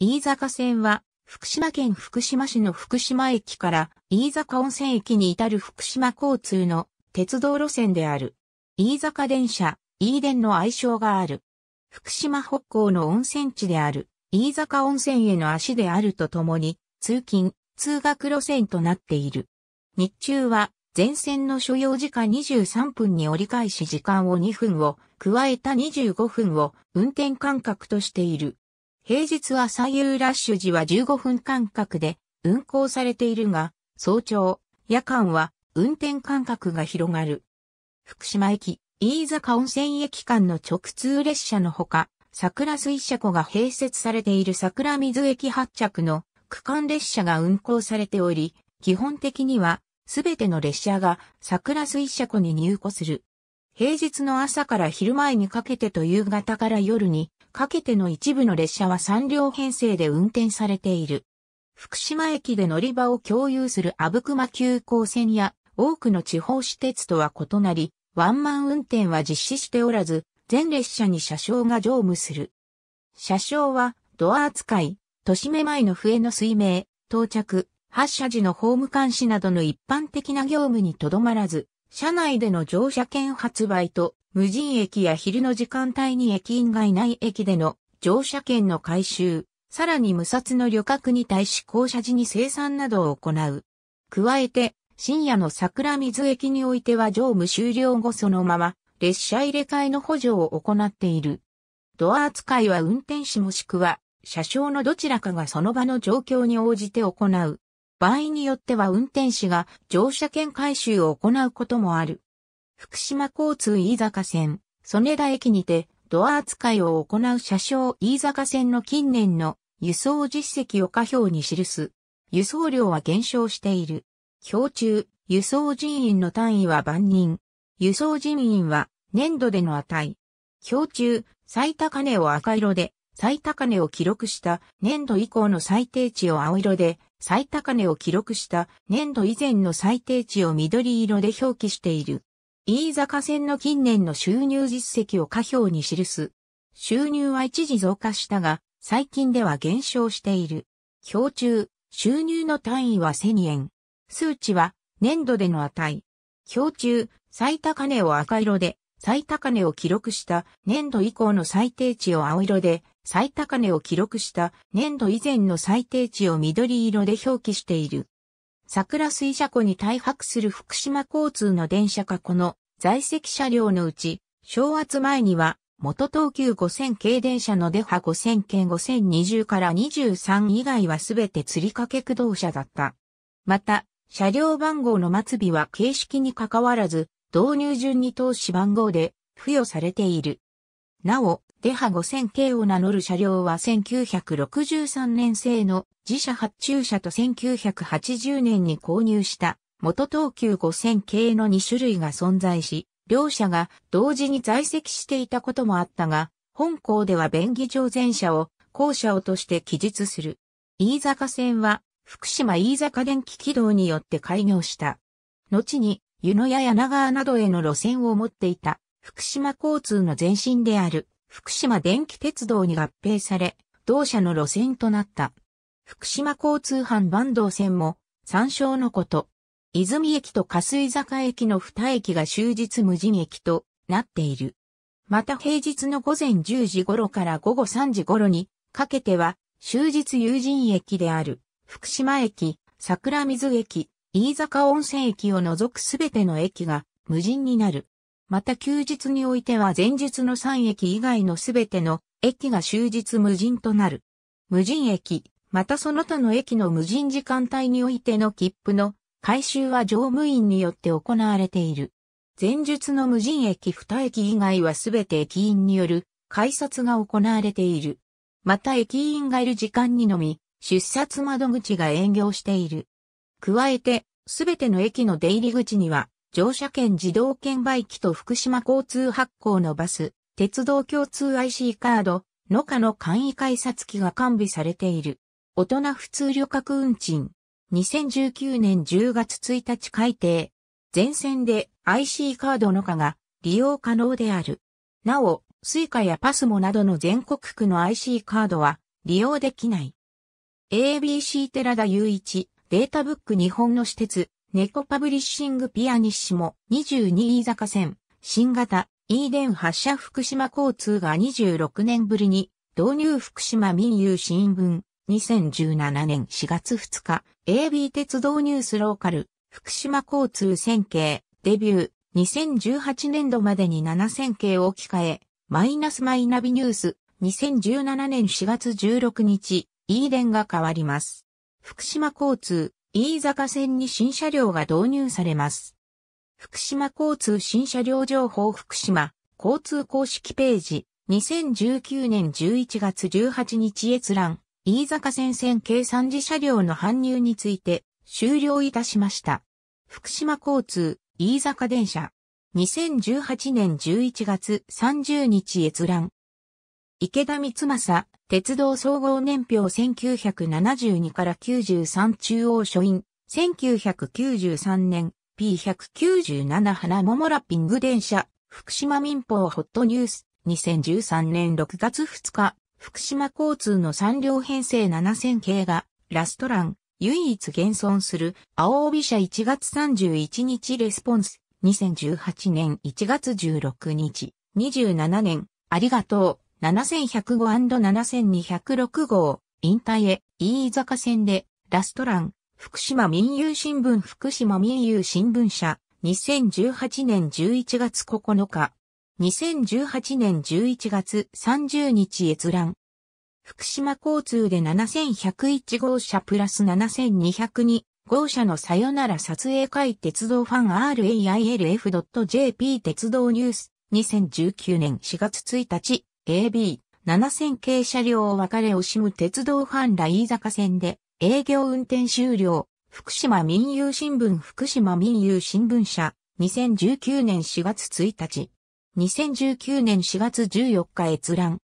飯坂線は、福島県福島市の福島駅から飯坂温泉駅に至る福島交通の鉄道路線である。飯坂電車、飯電の愛称がある。福島北港の温泉地である、飯坂温泉への足であるとともに、通勤、通学路線となっている。日中は、全線の所要時間23分に折り返し時間を2分を、加えた25分を運転間隔としている。平日は左右ラッシュ時は15分間隔で運行されているが、早朝、夜間は運転間隔が広がる。福島駅、飯坂温泉駅間の直通列車のほか、桜水車庫が併設されている桜水駅発着の区間列車が運行されており、基本的にはすべての列車が桜水車庫に入庫する。平日の朝から昼前にかけてと夕方から夜にかけての一部の列車は3両編成で運転されている。福島駅で乗り場を共有する阿武隈急行線や多くの地方私鉄とは異なり、ワンマン運転は実施しておらず、全列車に車掌が乗務する。車掌はドア扱い、年目前の笛の水明、到着、発車時のホーム監視などの一般的な業務にとどまらず、車内での乗車券発売と無人駅や昼の時間帯に駅員がいない駅での乗車券の回収、さらに無札の旅客に対し降車時に生産などを行う。加えて、深夜の桜水駅においては乗務終了後そのまま、列車入れ替えの補助を行っている。ドア扱いは運転士もしくは、車掌のどちらかがその場の状況に応じて行う。場合によっては運転士が乗車券回収を行うこともある。福島交通飯坂線、曽根田駅にて、ドア扱いを行う車掌飯坂線の近年の輸送実績を下表に記す。輸送量は減少している。表中、輸送人員の単位は万人。輸送人員は年度での値。表中、最高値を赤色で、最高値を記録した年度以降の最低値を青色で、最高値を記録した年度以前の最低値を緑色で表記している。飯坂線の近年の収入実績を下表に記す。収入は一時増加したが、最近では減少している。表中、収入の単位は1000円。数値は年度での値。表中、最高値を赤色で、最高値を記録した年度以降の最低値を青色で、最高値を記録した年度以前の最低値を緑色で表記している。桜水車庫に大泊する福島交通の電車かこの在籍車両のうち、正和前には元東急5000系電車のデハ5000系5020から23以外はすべて釣り掛け駆動車だった。また、車両番号の末尾は形式に関わらず、導入順に通し番号で付与されている。なお、デハ 5000K を名乗る車両は1963年製の自社発注車と1980年に購入した元東急 5000K の2種類が存在し、両社が同時に在籍していたこともあったが、本校では便宜上前車を後者をとして記述する。飯坂線は福島飯坂電気軌道によって開業した。後に湯野や柳川などへの路線を持っていた福島交通の前身である福島電気鉄道に合併され、同社の路線となった。福島交通班坂東線も、参照のこと。泉駅と水坂駅の二駅が終日無人駅となっている。また平日の午前10時頃から午後3時頃にかけては終日有人駅である福島駅、桜水駅、飯坂温泉駅を除くすべての駅が無人になる。また休日においては前日の3駅以外のすべての駅が終日無人となる。無人駅、またその他の駅の無人時間帯においての切符の回収は乗務員によって行われている。前述の無人駅2駅以外はすべて駅員による改札が行われている。また駅員がいる時間にのみ、出札窓口が営業している。加えて、すべての駅の出入り口には、乗車券自動券売機と福島交通発行のバス、鉄道共通 IC カード、農家の簡易改札機が完備されている。大人普通旅客運賃。2019年10月1日改定。全線で IC カードのかが利用可能である。なお、スイカやパスモなどの全国区の IC カードは利用できない。ABC 寺田雄一、データブック日本の私鉄、猫パブリッシングピアニッシモ22位坂線、新型、イーデン発車福島交通が26年ぶりに、導入福島民有新聞、2017年4月2日、AB 鉄道ニュースローカル、福島交通線形、デビュー、2018年度までに7000形を置き換え、マイナスマイナビニュース、2017年4月16日、イーデンが変わります。福島交通、飯坂線に新車両が導入されます。福島交通新車両情報福島交通公式ページ2019年11月18日閲覧飯坂線線計算自車両の搬入について終了いたしました。福島交通飯坂電車2018年11月30日閲覧池田光政、鉄道総合年表1972から93中央書院、1993年、P197 花桃ラッピング電車、福島民放ホットニュース、2013年6月2日、福島交通の3両編成7000系が、ラストラン、唯一現存する、青帯社1月31日レスポンス、2018年1月16日、27年、ありがとう。7105&7206 号、引退へ、飯坂線で、ラストラン、福島民友新聞福島民友新聞社、2018年11月9日、2018年11月30日閲覧。福島交通で7101号車プラス7202号車のさよなら撮影会鉄道ファン railf.jp 鉄道ニュース2019年4月1日 AB、7000系車両を別れ惜しむ鉄道ファンら飯坂線で営業運転終了。福島民友新聞福島民友新聞社2019年4月1日2019年4月14日閲覧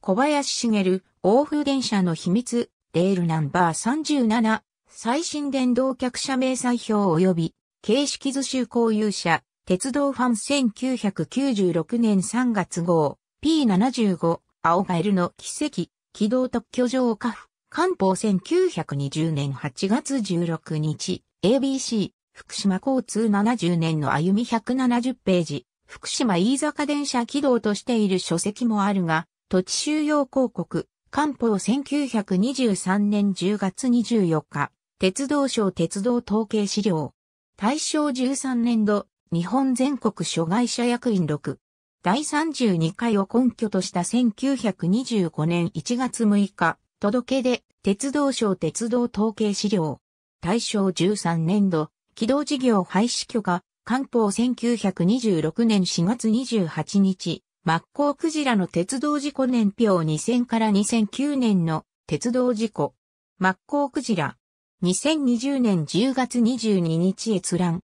小林茂欧風電車の秘密レールナンバー37最新電動客車名細表及び形式図集公有者、鉄道ファン1996年3月号、P75、青ガエルの奇跡、機動特許場カフ、官報1920年8月16日、ABC、福島交通70年の歩み170ページ、福島飯坂電車軌道としている書籍もあるが、土地収容広告、官報1923年10月24日、鉄道省鉄道統計資料、大正13年度、日本全国諸外者役員6。第32回を根拠とした1925年1月6日、届け出、鉄道省鉄道統計資料。大正13年度、起動事業廃止許可、官報1926年4月28日、マッコウクジラの鉄道事故年表2000から2009年の鉄道事故。マッコウクジラ。2020年10月22日閲覧。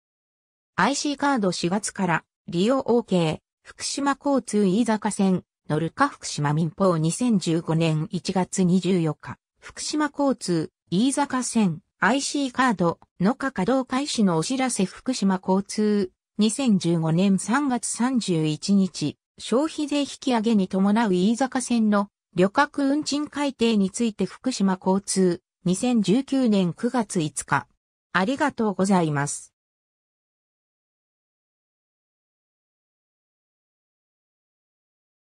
IC カード4月から利用 OK 福島交通飯坂線乗るか福島民放2015年1月24日福島交通飯坂線 IC カードのか稼働開始のお知らせ福島交通2015年3月31日消費税引き上げに伴う飯坂線の旅客運賃改定について福島交通2019年9月5日ありがとうございます。